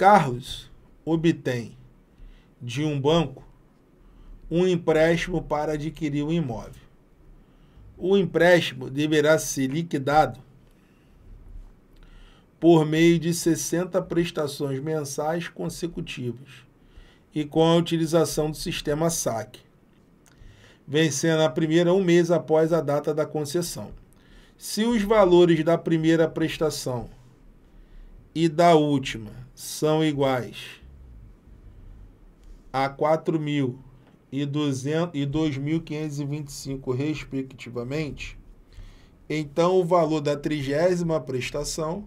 Carlos obtém de um banco um empréstimo para adquirir um imóvel. O empréstimo deverá ser liquidado por meio de 60 prestações mensais consecutivas e com a utilização do sistema saque, vencendo a primeira um mês após a data da concessão. Se os valores da primeira prestação e da última são iguais a 4 mil e 2.525, respectivamente, então o valor da trigésima prestação.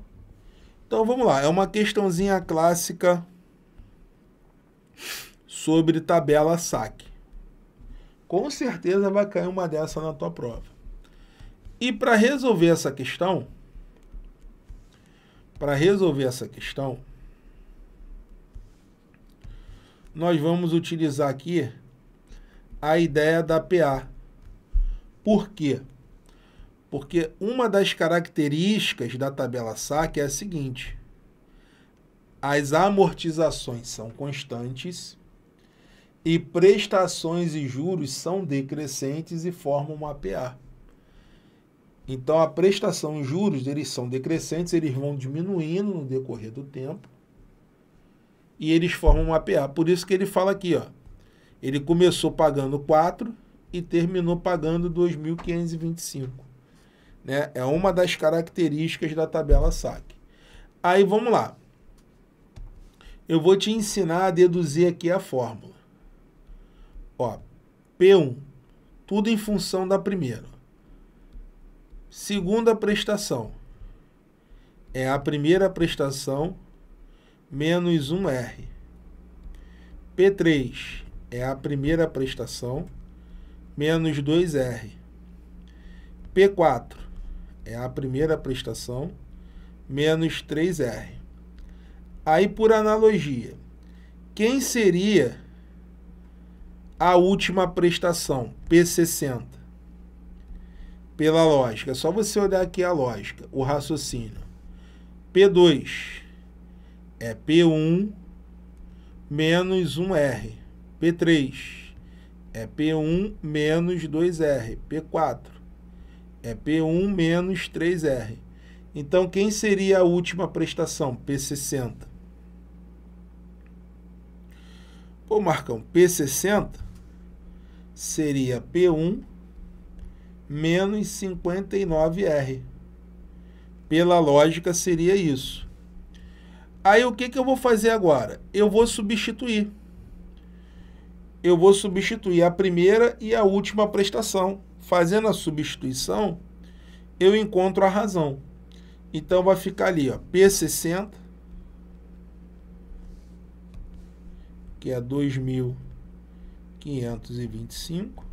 Então vamos lá, é uma questãozinha clássica sobre tabela saque. Com certeza vai cair uma dessa na tua prova. E para resolver essa questão, para resolver essa questão, nós vamos utilizar aqui a ideia da PA. Por quê? Porque uma das características da tabela SAC é a seguinte: as amortizações são constantes e prestações e juros são decrescentes e formam uma PA. Então a prestação e juros eles são decrescentes, eles vão diminuindo no decorrer do tempo e eles formam uma PA. Por isso que ele fala aqui, ó. Ele começou pagando 4 e terminou pagando 2.525. Né? É uma das características da tabela saque. Aí vamos lá. Eu vou te ensinar a deduzir aqui a fórmula. Ó, P1, tudo em função da primeira. Segunda prestação é a primeira prestação menos 1R. P3 é a primeira prestação menos 2R. P4 é a primeira prestação menos 3R. Aí, por analogia, quem seria a última prestação, P60? pela lógica. É só você olhar aqui a lógica, o raciocínio. P2 é P1 menos 1R. P3 é P1 menos 2R. P4 é P1 menos 3R. Então, quem seria a última prestação? P60. Pô, Marcão, P60 seria P1 menos 59R. Pela lógica, seria isso. Aí, o que, que eu vou fazer agora? Eu vou substituir. Eu vou substituir a primeira e a última prestação. Fazendo a substituição, eu encontro a razão. Então, vai ficar ali, ó, P60, que é 2525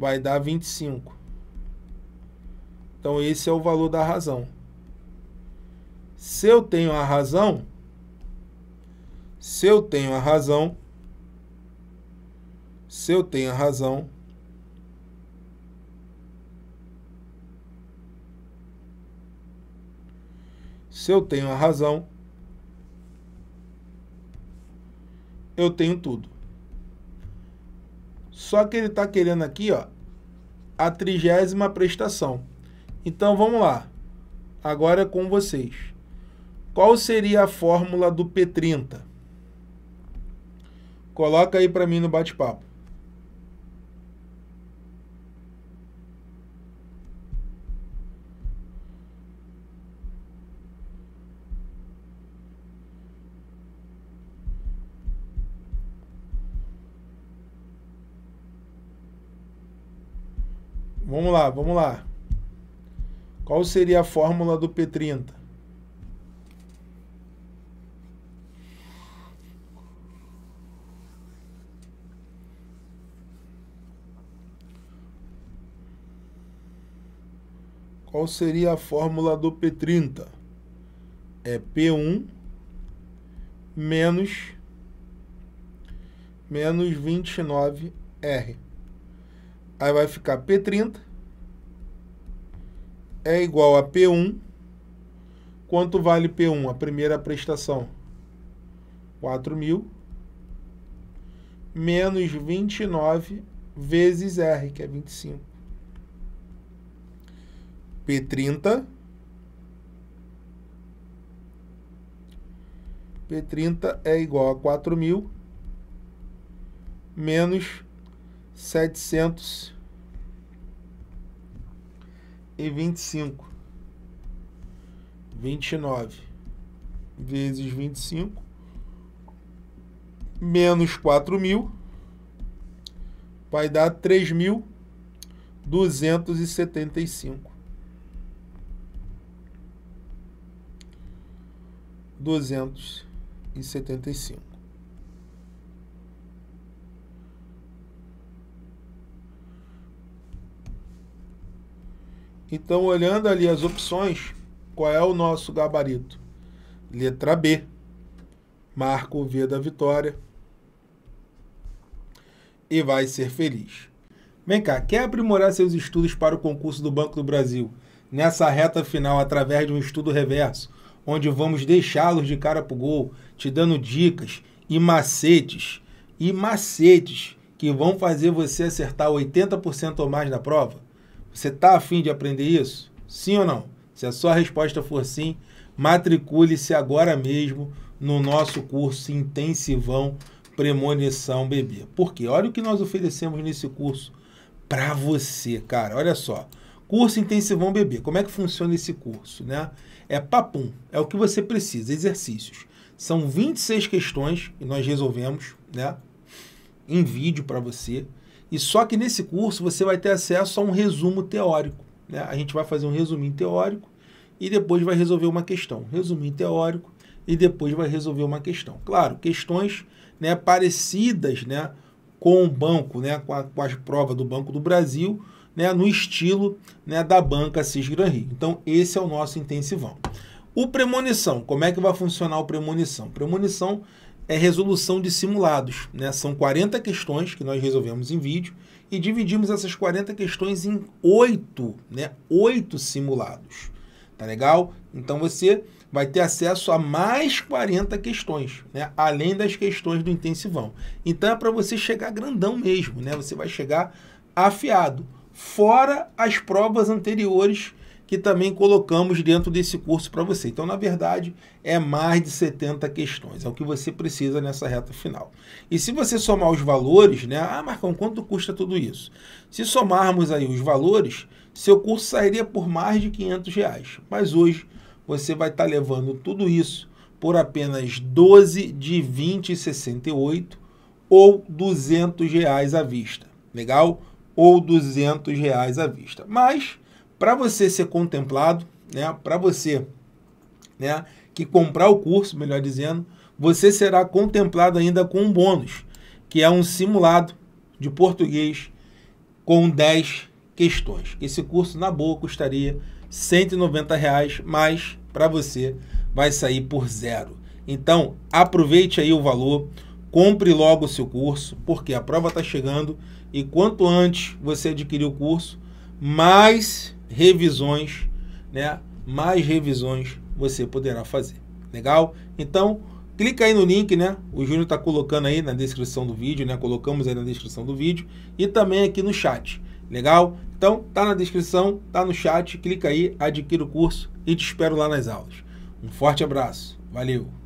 vai dar 25. Então esse é o valor da razão. Se eu tenho a razão, se eu tenho a razão, se eu tenho a razão, se eu tenho a razão, eu tenho tudo. Só que ele está querendo aqui, ó, a trigésima prestação. Então, vamos lá. Agora é com vocês. Qual seria a fórmula do P30? Coloca aí para mim no bate-papo. Vamos lá, vamos lá. Qual seria a fórmula do P30? Qual seria a fórmula do P30? É P1 menos menos 29R. Aí vai ficar P30 é igual a P1. Quanto vale P1? A primeira prestação. quatro mil. Menos 29 vezes R, que é 25. P30. P30 é igual a quatro mil menos setecentos e vinte e cinco, vinte e nove vezes vinte e cinco menos quatro mil vai dar três mil duzentos e setenta e cinco, duzentos e setenta e cinco Então, olhando ali as opções, qual é o nosso gabarito? Letra B. Marca o V da vitória. E vai ser feliz. Vem cá, quer aprimorar seus estudos para o concurso do Banco do Brasil nessa reta final através de um estudo reverso, onde vamos deixá-los de cara pro gol, te dando dicas e macetes, e macetes que vão fazer você acertar 80% ou mais na prova? Você está afim de aprender isso? Sim ou não? Se a sua resposta for sim, matricule-se agora mesmo no nosso curso Intensivão Premonição Bebê. Porque olha o que nós oferecemos nesse curso para você, cara. Olha só. Curso Intensivão Bebê. Como é que funciona esse curso, né? É papum, é o que você precisa, exercícios. São 26 questões que nós resolvemos, né? Em vídeo para você. E só que nesse curso você vai ter acesso a um resumo teórico. Né? A gente vai fazer um resuminho teórico e depois vai resolver uma questão. Resuminho teórico e depois vai resolver uma questão. Claro, questões né, parecidas né, com o banco, né, com, a, com as provas do Banco do Brasil, né, no estilo né, da banca Cisgran Rio. Então, esse é o nosso intensivão. O premonição, como é que vai funcionar o premonição? Premonição é resolução de simulados. Né? São 40 questões que nós resolvemos em vídeo e dividimos essas 40 questões em oito, né? Oito simulados. Tá legal? Então você vai ter acesso a mais 40 questões, né? Além das questões do intensivão. Então é para você chegar grandão mesmo, né? Você vai chegar afiado. Fora as provas anteriores que também colocamos dentro desse curso para você. Então, na verdade, é mais de 70 questões, é o que você precisa nessa reta final. E se você somar os valores, né? Ah, Marcão, quanto custa tudo isso? Se somarmos aí os valores, seu curso sairia por mais de 500 reais. Mas hoje você vai estar tá levando tudo isso por apenas 12 de 20,68 ou 200 reais à vista. Legal? Ou 200 reais à vista. Mas para você ser contemplado, né, para você né, que comprar o curso, melhor dizendo, você será contemplado ainda com um bônus, que é um simulado de português com 10 questões. Esse curso, na boa, custaria R$ 190, reais, mas para você vai sair por zero. Então, aproveite aí o valor, compre logo o seu curso, porque a prova está chegando e quanto antes você adquirir o curso, mais revisões, né? Mais revisões você poderá fazer. Legal? Então, clica aí no link, né? O Júnior está colocando aí na descrição do vídeo, né? Colocamos aí na descrição do vídeo e também aqui no chat. Legal? Então, tá na descrição, tá no chat, clica aí, adquira o curso e te espero lá nas aulas. Um forte abraço. Valeu.